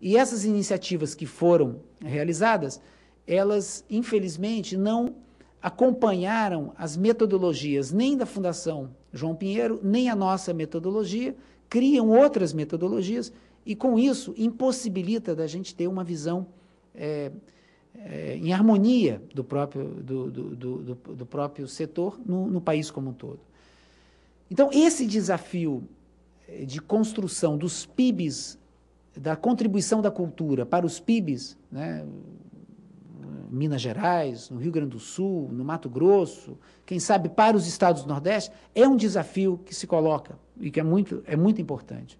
E essas iniciativas que foram realizadas, elas, infelizmente, não acompanharam as metodologias nem da Fundação João Pinheiro, nem a nossa metodologia, criam outras metodologias e, com isso, impossibilita da gente ter uma visão é, é, em harmonia do próprio, do, do, do, do próprio setor no, no país como um todo. Então, esse desafio eh, de construção dos PIBs da contribuição da cultura para os PIBs, né? Minas Gerais, no Rio Grande do Sul, no Mato Grosso, quem sabe para os estados do Nordeste, é um desafio que se coloca e que é muito, é muito importante.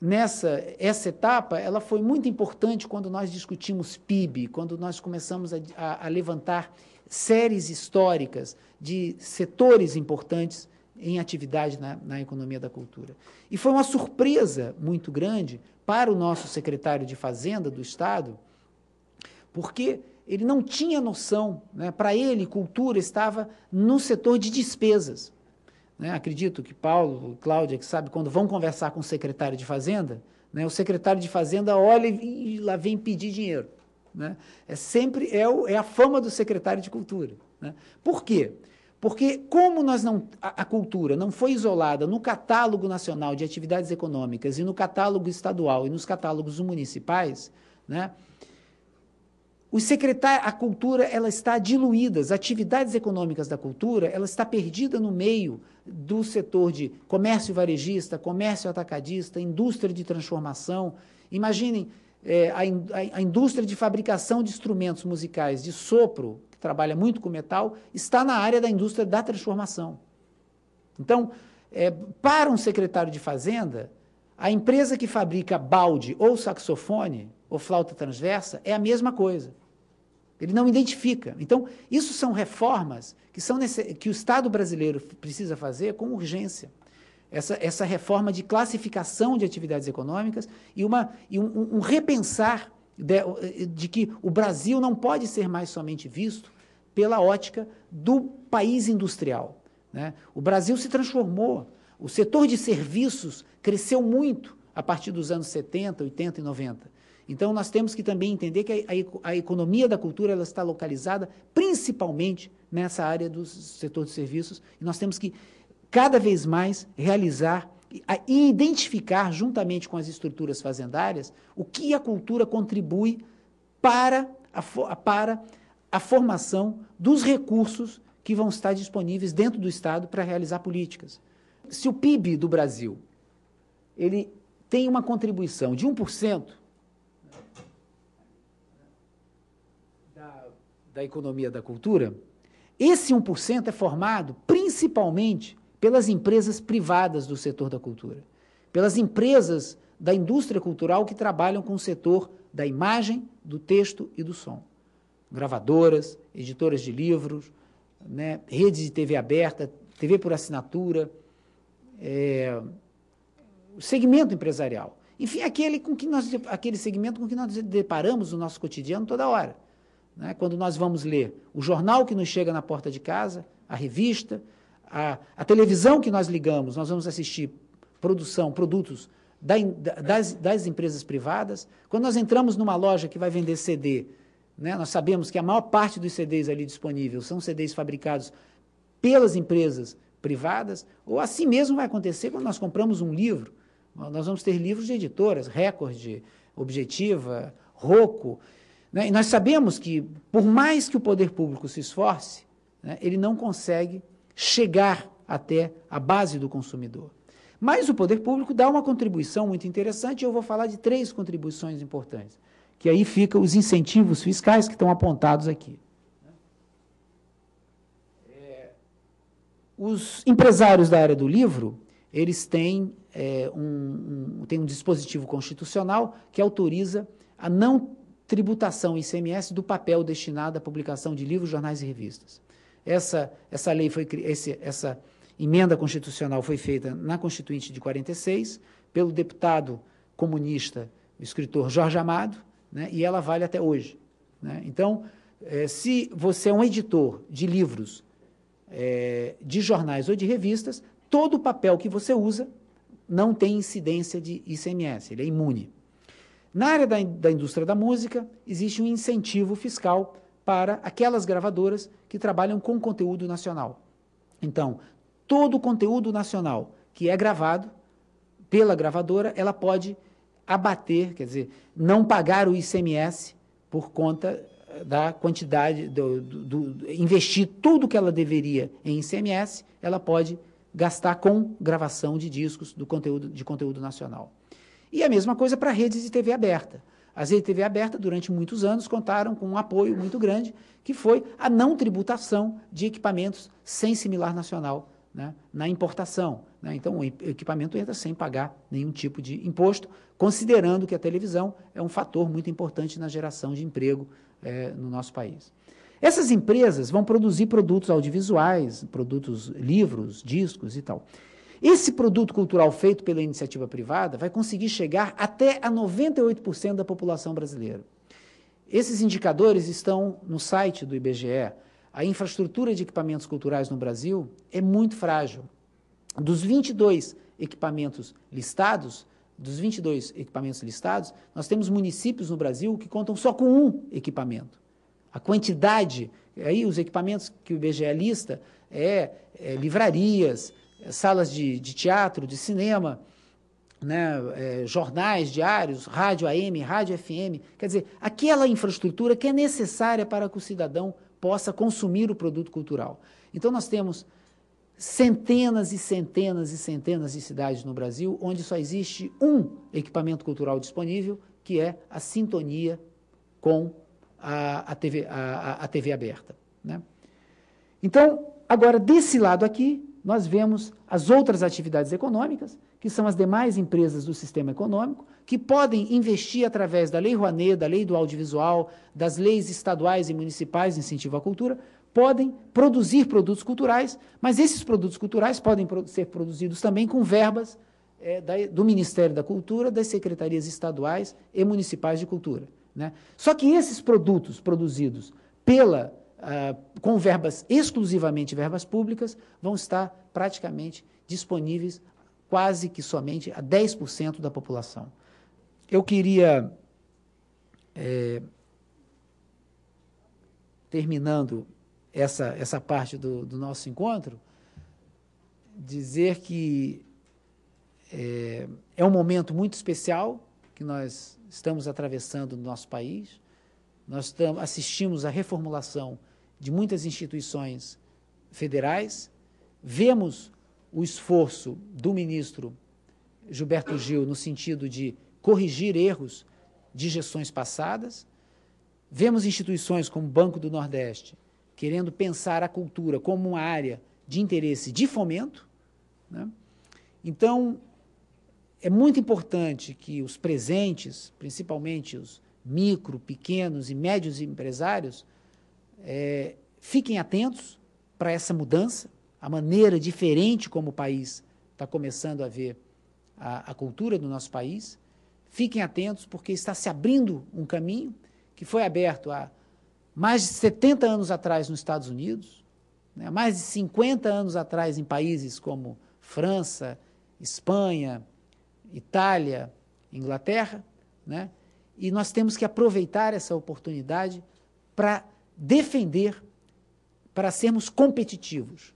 Nessa essa etapa, ela foi muito importante quando nós discutimos PIB, quando nós começamos a, a, a levantar séries históricas de setores importantes em atividade na, na economia da cultura. E foi uma surpresa muito grande para o nosso secretário de Fazenda do Estado, porque ele não tinha noção, né? para ele, cultura estava no setor de despesas. Né? Acredito que Paulo, Cláudia, que sabe, quando vão conversar com o secretário de Fazenda, né? o secretário de Fazenda olha e, lá vem pedir dinheiro. Né? É sempre é, o, é, a fama do secretário de Cultura. Né? Por quê? Porque como nós não a, a, cultura não foi isolada no catálogo nacional de atividades econômicas e no catálogo estadual e nos catálogos municipais, né? Os secretar a cultura ela está diluída, as atividades econômicas da cultura ela está perdida no meio do setor de comércio varejista, comércio atacadista, indústria de transformação. Imaginem é, a, in, a, a indústria de fabricação de instrumentos musicais de sopro, que trabalha muito com metal, está na área da indústria da transformação. Então, é, para um secretário de fazenda, a empresa que fabrica balde ou saxofone ou flauta transversa é a mesma coisa. Ele não identifica. Então, isso são reformas que, são que o Estado brasileiro precisa fazer com urgência essa, essa reforma de classificação de atividades econômicas e, uma, e um, um repensar de, de, que o Brasil não pode ser mais somente visto pela ótica do país industrial. Né? O Brasil se transformou, o setor de serviços cresceu muito a partir dos anos 70, 80 e 90. Então, nós temos que também entender que a, a, a economia da cultura ela está localizada principalmente nessa área do setor de serviços e nós temos que cada vez mais realizar e identificar, juntamente com as estruturas fazendárias, o que a cultura contribui para a, para a formação dos recursos que vão estar disponíveis dentro do Estado para realizar políticas. Se o PIB do Brasil ele tem uma contribuição de 1% da, da economia da cultura, esse 1% é formado principalmente pelas empresas privadas do setor da cultura, pelas empresas da indústria cultural que trabalham com o setor da imagem, do texto e do som. Gravadoras, editoras de livros, né, redes de TV aberta, TV por assinatura, é, segmento empresarial. Enfim, aquele, com que nós, aquele segmento com que nós deparamos no nosso cotidiano toda hora. Né? Quando nós vamos ler o jornal que nos chega na porta de casa, a revista, a, a televisão que nós ligamos, nós vamos assistir produção, produtos da, das, das empresas privadas. Quando nós entramos numa loja que vai vender CD, né, nós sabemos que a maior parte dos CDs ali disponíveis são CDs fabricados pelas empresas privadas, ou assim mesmo vai acontecer quando nós compramos um livro. Nós vamos ter livros de editoras, Record, Objetiva, Rocco. Né? E nós sabemos que, por mais que o poder público se esforce, né, ele não consegue chegar até a base do consumidor. Mas o poder público dá uma contribuição muito interessante, e eu vou falar de três contribuições importantes, que aí ficam os incentivos fiscais que estão apontados aqui. É, os empresários da área do livro, eles têm, é, um, um, têm um dispositivo constitucional que autoriza a não tributação ICMS do papel destinado à publicação de livros, jornais e revistas. Essa, essa lei foi esse, essa emenda constitucional foi feita na Constituinte de 46 pelo deputado comunista, o escritor Jorge Amado, né, e ela vale até hoje. Né? Então, é, se você é um editor de livros, é, de jornais ou de revistas, todo o papel que você usa não tem incidência de ICMS, ele é imune. Na área da, da indústria da música, existe um incentivo fiscal para aquelas gravadoras que trabalham com conteúdo nacional. Então, todo o conteúdo nacional que é gravado pela gravadora, ela pode abater, quer dizer, não pagar o ICMS por conta eh, da quantidade, do, do, do, investir tudo que ela deveria em ICMS, ela pode gastar com gravação de discos do conteúdo, de conteúdo nacional. E a mesma coisa para redes de TV aberta as TV aberta, durante muitos anos, contaram com um apoio muito grande, que foi a não tributação de equipamentos sem similar nacional né, na importação. Né? Então, o equipamento entra sem pagar nenhum tipo de imposto, considerando que a televisão é um fator muito importante na geração de emprego é, no nosso país. Essas empresas vão produzir produtos audiovisuais, produtos, livros, discos e tal. Esse produto cultural feito pela iniciativa privada vai conseguir chegar até a 98% da população brasileira. Esses indicadores estão no site do IBGE. A infraestrutura de equipamentos culturais no Brasil é muito frágil. Dos 22 equipamentos listados, dos 22 equipamentos listados, nós temos municípios no Brasil que contam só com um equipamento. A quantidade, aí os equipamentos que o IBGE lista é, é livrarias, salas de, de teatro, de cinema, né, é, jornais diários, rádio AM, rádio FM, quer dizer, aquela infraestrutura que é necessária para que o cidadão possa consumir o produto cultural. Então nós temos centenas e centenas e centenas de cidades no Brasil onde só existe um equipamento cultural disponível, que é a sintonia com a, a, TV, a, a TV aberta. Né? Então, agora, desse lado aqui, nós vemos as outras atividades econômicas, que são as demais empresas do sistema econômico, que podem investir através da Lei Rouanet, da Lei do Audiovisual, das leis estaduais e municipais de incentivo à cultura, podem produzir produtos culturais, mas esses produtos culturais podem ser produzidos também com verbas é, da, do Ministério da Cultura, das secretarias estaduais e municipais de cultura. Né? Só que esses produtos produzidos pela ah, com verbas exclusivamente verbas públicas, vão estar praticamente disponíveis quase que somente a 10% da população. Eu queria, é, terminando essa, essa parte do, do nosso encontro, dizer que é, é, um momento muito especial que nós estamos atravessando no nosso país. Nós assistimos à reformulação de muitas instituições federais. Vemos o esforço do ministro Gilberto Gil no sentido de corrigir erros de gestões passadas. Vemos instituições como o Banco do Nordeste querendo pensar a cultura como uma área de interesse de fomento. Né? Então, é muito importante que os presentes, principalmente os micro, pequenos e médios empresários, é, fiquem atentos para essa mudança, a maneira diferente como o país está começando a ver a, a cultura do nosso país. Fiquem atentos, porque está se abrindo um caminho que foi aberto há mais de 70 anos atrás nos Estados Unidos, né, mais de 50 anos atrás em países como França, Espanha, Itália, Inglaterra, né? E nós temos que aproveitar essa oportunidade para defender para sermos competitivos.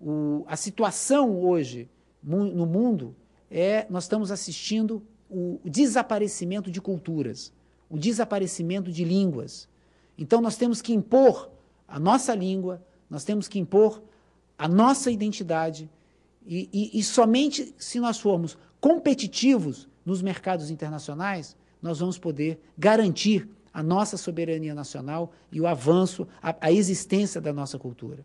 O, a situação hoje no mundo é nós estamos assistindo o desaparecimento de culturas, o desaparecimento de línguas. Então nós temos que impor a nossa língua, nós temos que impor a nossa identidade e, e, e somente se nós formos competitivos nos mercados internacionais nós vamos poder garantir a nossa soberania nacional e o avanço, a, a existência da nossa cultura.